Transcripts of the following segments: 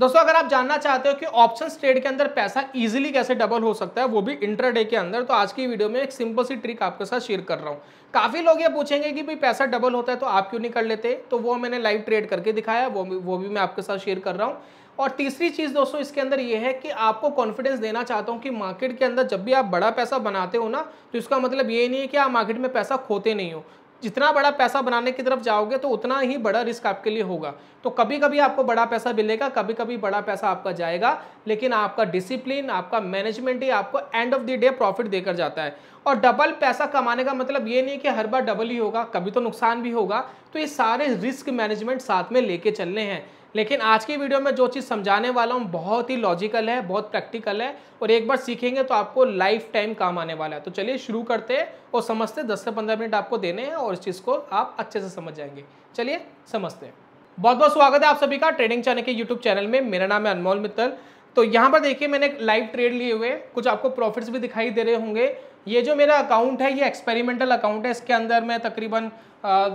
दोस्तों अगर आप जानना चाहते हो कि ऑप्शन ट्रेड के अंदर पैसा इजीली कैसे डबल हो सकता है वो भी इंटरडे के अंदर तो आज की वीडियो में एक सिंपल सी ट्रिक आपके साथ शेयर कर रहा हूँ काफ़ी लोग ये पूछेंगे कि भाई पैसा डबल होता है तो आप क्यों नहीं कर लेते तो वो मैंने लाइव ट्रेड करके दिखाया वो भी वो भी मैं आपके साथ शेयर कर रहा हूँ और तीसरी चीज़ दोस्तों इसके अंदर ये है कि आपको कॉन्फिडेंस देना चाहता हूँ कि मार्केट के अंदर जब भी आप बड़ा पैसा बनाते हो ना तो इसका मतलब ये नहीं है कि आप मार्केट में पैसा खोते नहीं हो जितना बड़ा पैसा बनाने की तरफ जाओगे तो उतना ही बड़ा रिस्क आपके लिए होगा तो कभी कभी आपको बड़ा पैसा मिलेगा कभी कभी बड़ा पैसा आपका जाएगा लेकिन आपका डिसिप्लिन आपका मैनेजमेंट ही आपको end of the day profit देकर जाता है और डबल पैसा कमाने का मतलब ये नहीं कि हर बार डबल ही होगा कभी तो नुकसान भी होगा तो ये सारे रिस्क मैनेजमेंट साथ में लेके चलने हैं लेकिन आज की वीडियो में जो चीज़ समझाने वाला हूँ बहुत ही लॉजिकल है बहुत प्रैक्टिकल है और एक बार सीखेंगे तो आपको लाइफ टाइम काम आने वाला है तो चलिए शुरू करते हैं और समझते दस से पंद्रह मिनट आपको देने हैं और इस चीज़ को आप अच्छे से समझ जाएंगे चलिए समझते हैं बहुत बहुत स्वागत है आप सभी का ट्रेडिंग चैनल के यूट्यूब चैनल में मेरा नाम है अनमोल मित्तल तो यहाँ पर देखिए मैंने लाइव ट्रेड लिए हुए कुछ आपको प्रॉफिट्स भी दिखाई दे रहे होंगे ये जो मेरा अकाउंट है ये एक्सपेरिमेंटल अकाउंट है इसके अंदर मैं तकरीबन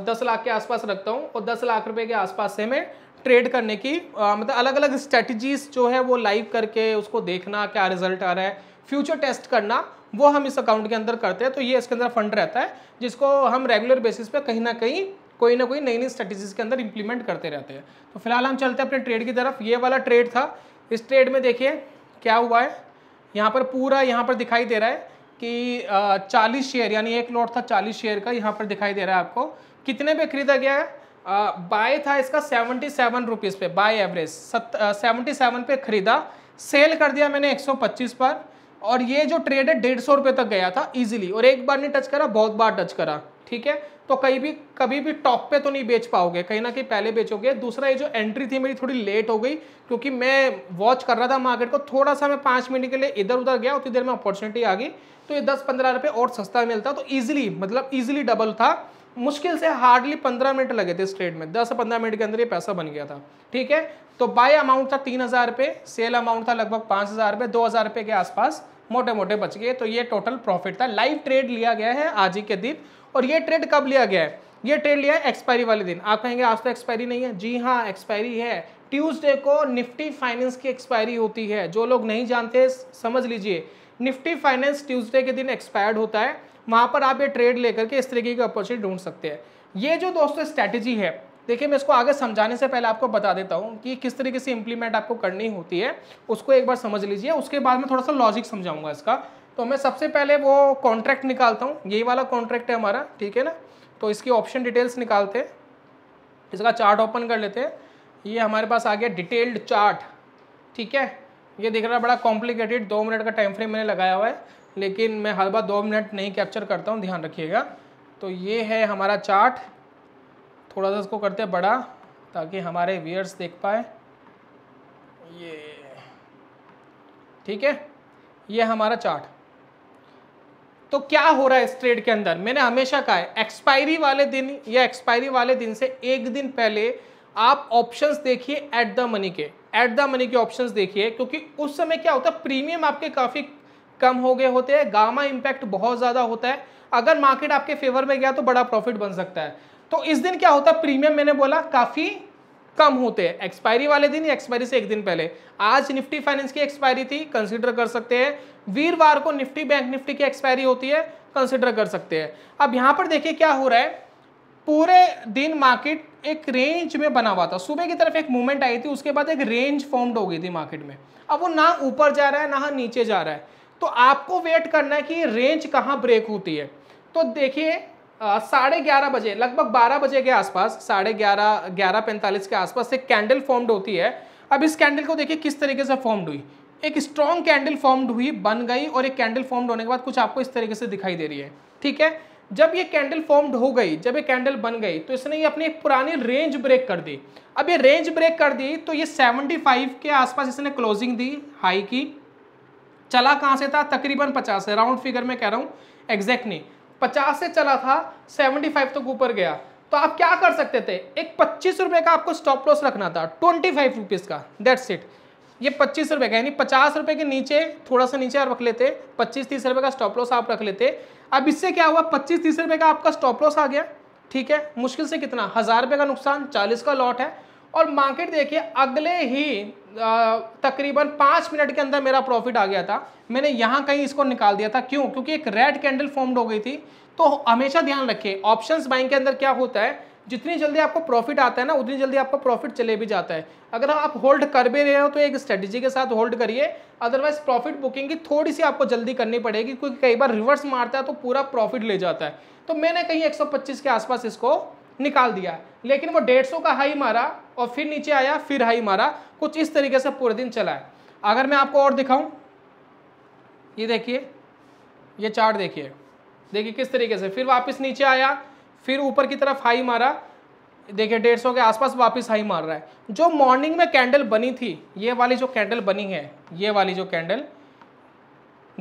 दस लाख के आसपास रखता हूँ और दस लाख रुपए के आसपास से मैं ट्रेड करने की आ, मतलब अलग अलग स्ट्रेटजीज जो है वो लाइव करके उसको देखना क्या रिजल्ट आ रहा है फ्यूचर टेस्ट करना वो हम इस अकाउंट के अंदर करते हैं तो ये इसके अंदर फंड रहता है जिसको हम रेगुलर बेसिस पे कहीं ना कहीं कोई ना कोई नई नई स्ट्रेटजीज के अंदर इंप्लीमेंट करते रहते हैं तो फिलहाल हम चलते हैं अपने ट्रेड की तरफ ये वाला ट्रेड था इस ट्रेड में देखिए क्या हुआ है यहाँ पर पूरा यहाँ पर दिखाई दे रहा है कि चालीस शेयर यानी एक लॉट था चालीस शेयर का यहाँ पर दिखाई दे रहा है आपको कितने पे खरीदा गया है बाय था इसका सेवेंटी सेवन रुपीज़ पे बाय एवरेज सेवेंटी सेवन पे ख़रीदा सेल कर दिया मैंने एक सौ पच्चीस पर और ये जो ट्रेड है डेढ़ सौ रुपये तक गया था इजीली और एक बार नहीं टच करा बहुत बार टच करा ठीक है तो कहीं भी कभी भी टॉप पे तो नहीं बेच पाओगे कहीं ना कहीं पहले बेचोगे दूसरा ये जो एंट्री थी मेरी थोड़ी लेट हो गई क्योंकि मैं वॉच कर रहा था मार्केट को थोड़ा सा मैं पाँच मिनट के लिए इधर उधर गया उतनी देर में अपॉर्चुनिटी आ गई तो ये दस पंद्रह रुपये और सस्ता मिलता तो ईजिली मतलब ईजिली डबल था मुश्किल से हार्डली पंद्रह मिनट लगे थे इस ट्रेड में दस से पंद्रह मिनट के अंदर ये पैसा बन गया था ठीक है तो बाय अमाउंट था तीन हज़ार रुपये सेल अमाउंट था लगभग पाँच हज़ार रुपये दो हज़ार रुपये के आसपास मोटे मोटे बच गए तो ये टोटल प्रॉफिट था लाइव ट्रेड लिया गया है आज ही के दिन और ये ट्रेड कब लिया गया है ये ट्रेड लिया है एक्सपायरी वाले दिन आप कहेंगे आज तो एक्सपायरी नहीं है जी हाँ एक्सपायरी है ट्यूसडे को निफ्टी फाइनेंस की एक्सपायरी होती है जो लोग नहीं जानते समझ लीजिए निफ्टी फाइनेंस ट्यूसडे के दिन एक्सपायर्ड होता है वहाँ पर आप ये ट्रेड लेकर के इस तरीके की अपॉर्चुनिटी ढूंढ सकते हैं ये जो दोस्तों स्ट्रैटेजी है देखिए मैं इसको आगे समझाने से पहले आपको बता देता हूँ कि किस तरीके से इम्प्लीमेंट आपको करनी होती है उसको एक बार समझ लीजिए उसके बाद में थोड़ा सा लॉजिक समझाऊंगा इसका तो मैं सबसे पहले वो कॉन्ट्रैक्ट निकालता हूँ यही वाला कॉन्ट्रैक्ट है हमारा ठीक है ना तो इसकी ऑप्शन डिटेल्स निकालते हैं इसका चार्ट ओपन कर लेते हैं ये हमारे पास आ गया डिटेल्ड चार्ट ठीक है ये दिख रहा है बड़ा कॉम्प्लिकेटेड दो मिनट का टाइम फ्रेम मैंने लगाया हुआ है लेकिन मैं हर बार दो मिनट नहीं कैप्चर करता हूँ ध्यान रखिएगा तो ये है हमारा चार्ट थोड़ा सा इसको करते हैं बड़ा ताकि हमारे वियर्स देख पाए ये ठीक है ये हमारा चार्ट तो क्या हो रहा है इस ट्रेड के अंदर मैंने हमेशा कहा है एक्सपायरी वाले दिन या एक्सपायरी वाले दिन से एक दिन पहले आप ऑप्शंस देखिए एट द मनी के एट द मनी के ऑप्शंस देखिए क्योंकि उस समय क्या होता है प्रीमियम आपके काफ़ी कम हो गए होते हैं गामा इम्पैक्ट बहुत ज़्यादा होता है अगर मार्केट आपके फेवर में गया तो बड़ा प्रॉफिट बन सकता है तो इस दिन क्या होता है प्रीमियम मैंने बोला काफ़ी कम होते हैं एक्सपायरी वाले दिन एक्सपायरी से एक दिन पहले आज निफ्टी फाइनेंस की एक्सपायरी थी कंसिडर कर सकते हैं वीरवार को निफ्टी बैंक निफ्टी की एक्सपायरी होती है कंसिडर कर सकते हैं अब यहाँ पर देखिए क्या हो रहा है पूरे दिन मार्केट एक रेंज में बना हुआ था सुबह की तरफ एक मूवमेंट आई थी उसके बाद एक रेंज फॉर्म्ड हो गई थी मार्केट में अब वो ना ऊपर जा रहा है ना नीचे जा रहा है तो आपको वेट करना है कि रेंज कहाँ ब्रेक होती है तो देखिए साढ़े ग्यारह बजे लगभग बारह बजे के आसपास साढ़े ग्यारह ग्यारह पैंतालीस के आसपास एक कैंडल फॉर्म्ड होती है अब इस कैंडल को देखिए किस तरीके से फॉर्म्ड हुई एक स्ट्रॉन्ग कैंडल फॉर्म्ड हुई बन गई और एक कैंडल फॉर्म्ड होने के बाद कुछ आपको इस तरीके से दिखाई दे रही है ठीक है जब ये कैंडल फॉर्म्ड हो गई जब ये कैंडल बन गई तो इसने ये अपनी पुरानी रेंज ब्रेक कर दी अब ये रेंज ब्रेक कर दी तो ये 75 के आसपास इसने क्लोजिंग दी हाई की चला कहाँ से था तकरीबन पचास से राउंड फिगर में कह रहा हूँ एग्जैक्ट नहीं पचास से चला था सेवेंटी फाइव तक ऊपर गया तो आप क्या कर सकते थे एक पच्चीस रुपये का आपको स्टॉप लॉस रखना था ट्वेंटी फाइव रुपीज़ का डेट्स इट ये पच्चीस रुपये का यानी पचास रुपये के नीचे थोड़ा सा नीचे आप रख लेते पच्चीस तीस रुपये का स्टॉप लॉस आप रख लेते अब इससे क्या हुआ पच्चीस तीस रुपये का आपका स्टॉप लॉस आ गया ठीक है मुश्किल से कितना हज़ार रुपये का नुकसान चालीस का लॉट है और मार्केट देखिए अगले ही तकरीबन पाँच मिनट के अंदर मेरा प्रॉफिट आ गया था मैंने यहाँ कहीं इसको निकाल दिया था क्यों क्योंकि एक रेड कैंडल फॉर्म्ड हो गई थी तो हमेशा ध्यान रखिए ऑप्शंस बाइंग के अंदर क्या होता है जितनी जल्दी आपको प्रॉफिट आता है ना उतनी जल्दी आपका प्रॉफिट चले भी जाता है अगर आप होल्ड कर भी रहे हो तो एक स्ट्रेटजी के साथ होल्ड करिए अदरवाइज प्रॉफिट बुकिंग की थोड़ी सी आपको जल्दी करनी पड़ेगी क्योंकि कई बार रिवर्स मारता है तो पूरा प्रॉफिट ले जाता है तो मैंने कहीं 125 के आसपास इसको निकाल दिया लेकिन वो डेढ़ का हाई मारा और फिर नीचे आया फिर हाई मारा कुछ इस तरीके से पूरे दिन चला है अगर मैं आपको और दिखाऊं ये देखिए ये चार्ट देखिए देखिए किस तरीके से फिर वापस नीचे आया फिर ऊपर की तरफ हाई मारा देखिए डेढ़ सौ के आसपास वापस हाई मार रहा है जो मॉर्निंग में कैंडल बनी थी ये वाली जो कैंडल बनी है ये वाली जो कैंडल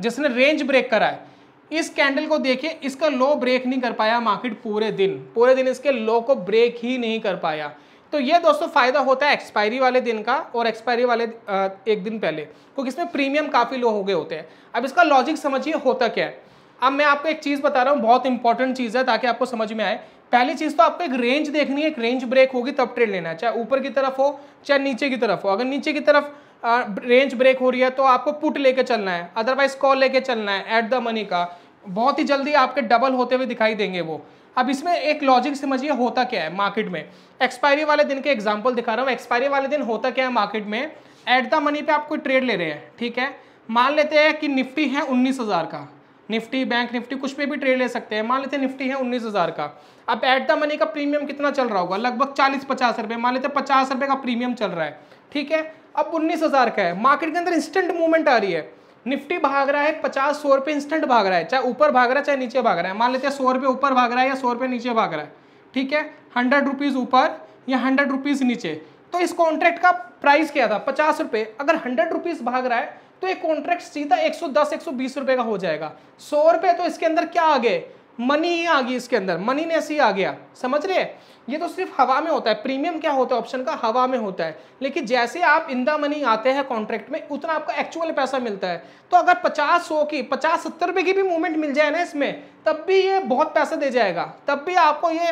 जिसने रेंज ब्रेक करा है इस कैंडल को देखिए इसका लो ब्रेक नहीं कर पाया मार्केट पूरे दिन पूरे दिन इसके लो को ब्रेक ही नहीं कर पाया तो ये दोस्तों फ़ायदा होता है एक्सपायरी वाले दिन का और एक्सपायरी वाले एक दिन पहले क्योंकि इसमें प्रीमियम काफ़ी लो हो गए होते हैं अब इसका लॉजिक समझिए होता क्या है अब मैं आपको एक चीज़ बता रहा हूँ बहुत इंपॉर्टेंट चीज़ है ताकि आपको समझ में आए पहली चीज़ तो आपको एक रेंज देखनी है एक रेंज ब्रेक होगी तब ट्रेड लेना है चाहे ऊपर की तरफ हो चाहे नीचे की तरफ हो अगर नीचे की तरफ रेंज ब्रेक हो रही है तो आपको पुट लेके चलना है अदरवाइज कॉल लेके चलना है एट द मनी का बहुत ही जल्दी आपके डबल होते हुए दिखाई देंगे वो अब इसमें एक लॉजिक समझिए होता क्या है मार्केट में एक्सपायरी वाले दिन के एग्जाम्पल दिखा रहा हूँ एक्सपायरी वाले दिन होता क्या है मार्केट में एट द मनी पे आप कोई ट्रेड ले रहे हैं ठीक है मान लेते हैं कि निफ्टी है उन्नीस हज़ार का निफ्टी बैंक निफ्टी कुछ पे भी ट्रेड ले सकते हैं मान लेते हैं निफ्टी है उन्नीस हज़ार का अब एट द मनी का प्रीमियम कितना चल रहा होगा लगभग चालीस पचास रुपये मान लेते हैं पचास रुपये का प्रीमियम चल रहा है ठीक है अब उन्नीस हज़ार का है मार्केट के अंदर इंस्टेंट मूवमेंट आ रही है निफ्टी भाग रहा है पचास सौ रुपये इंस्टेंट भाग रहा है चाहे ऊपर भाग रहा है चाहे नीचे भाग रहा है मान लेते हैं सौ रुपये ऊपर भाग रहा है या सौ रुपये नीचे भाग रहा है ठीक है हंड्रेड रुपीज़ ऊपर या हंड्रेड रुपीज़ नीचे तो इस कॉन्ट्रैक्ट का प्राइस क्या था पचास रुपये अगर हंड्रेड रुपीज़ भाग रहा है तो एक कॉन्ट्रैक्ट सीधा एक सौ दस एक सौ बीस रुपये का हो जाएगा सौ रुपये तो इसके अंदर क्या आ गए मनी ही आ गई इसके अंदर मनीनेस ही आ गया समझ रहे हैं ये तो सिर्फ हवा में होता है प्रीमियम क्या होता है ऑप्शन का हवा में होता है लेकिन जैसे आप इंदा मनी आते हैं कॉन्ट्रैक्ट में उतना आपको एक्चुअल पैसा मिलता है तो अगर पचास सौ की पचास सत्तर रुपये की भी मूवमेंट मिल जाए ना इसमें तब भी ये बहुत पैसा दे जाएगा तब भी आपको ये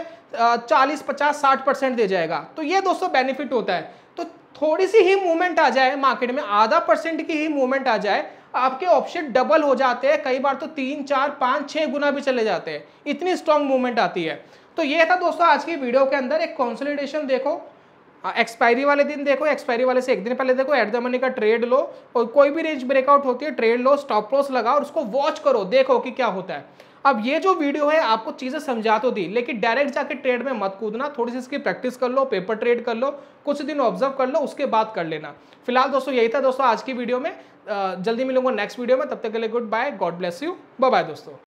चालीस पचास साठ परसेंट दे जाएगा तो ये दोस्तों बेनिफिट होता है तो थोड़ी सी ही मूवमेंट आ जाए मार्केट में आधा परसेंट की ही मूवमेंट आ जाए आपके ऑप्शन डबल हो जाते हैं कई बार तो तीन चार पाँच छः गुना भी चले जाते हैं इतनी स्ट्रॉन्ग मूवमेंट आती है तो ये था दोस्तों आज की वीडियो के अंदर एक कॉन्सोलिडेशन देखो एक्सपायरी वाले दिन देखो एक्सपायरी वाले से एक दिन पहले देखो एट द मनी का ट्रेड लो और कोई भी रेंज ब्रेकआउट होती है ट्रेड लो स्टॉप लॉस लगाओ और उसको वॉच करो देखो कि क्या होता है अब ये जो वीडियो है आपको चीज़ें समझा तो दी लेकिन डायरेक्ट जाके ट्रेड में मत कूदना थोड़ी सी इसकी प्रैक्टिस कर लो पेपर ट्रेड कर लो कुछ दिन ऑब्जर्व कर लो उसके बाद कर लेना फिलहाल दोस्तों यही था दोस्तों आज की वीडियो में जल्दी मिलूंगा नेक्स्ट वीडियो में तब तक के लिए goodbye God bless you bye दोस्तों